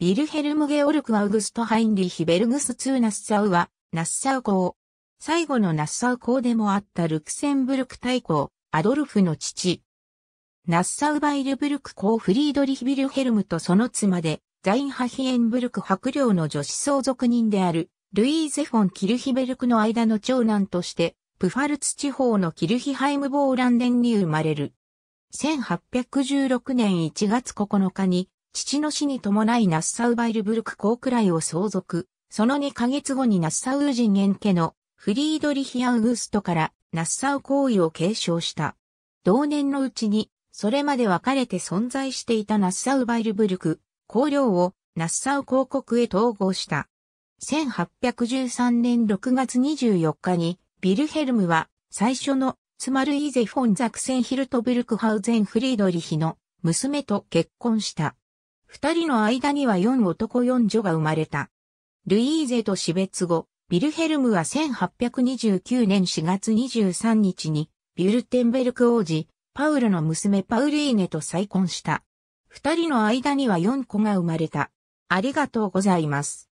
ビルヘルム・ゲオルク・アウグスト・ハインリヒ・ベルグスー・ナッサウは、ナッサウ公。最後のナッサウ公でもあったルクセンブルク大公、アドルフの父。ナッサウ・バイルブルク公フリードリヒ・ビルヘルムとその妻で、ザインハヒエンブルク伯領の女子相続人である、ルイーゼフォン・キルヒベルクの間の長男として、プファルツ地方のキルヒハイムボーランデンに生まれる。1816年1月9日に父の死に伴いナッサウバイルブルク公クライを相続、その2ヶ月後にナッサウ人間家のフリードリヒアウグストからナッサウ行為を継承した。同年のうちに、それまで分かれて存在していたナッサウバイルブルク、公領をナッサウ公国へ統合した。1813年6月24日に、ビルヘルムは最初のツマルイゼフォンザクセンヒルトブルクハウゼンフリードリヒの娘と結婚した。二人の間には四男四女が生まれた。ルイーゼと死別後、ビルヘルムは1829年4月23日に、ビュルテンベルク王子、パウルの娘パウリーネと再婚した。二人の間には四子が生まれた。ありがとうございます。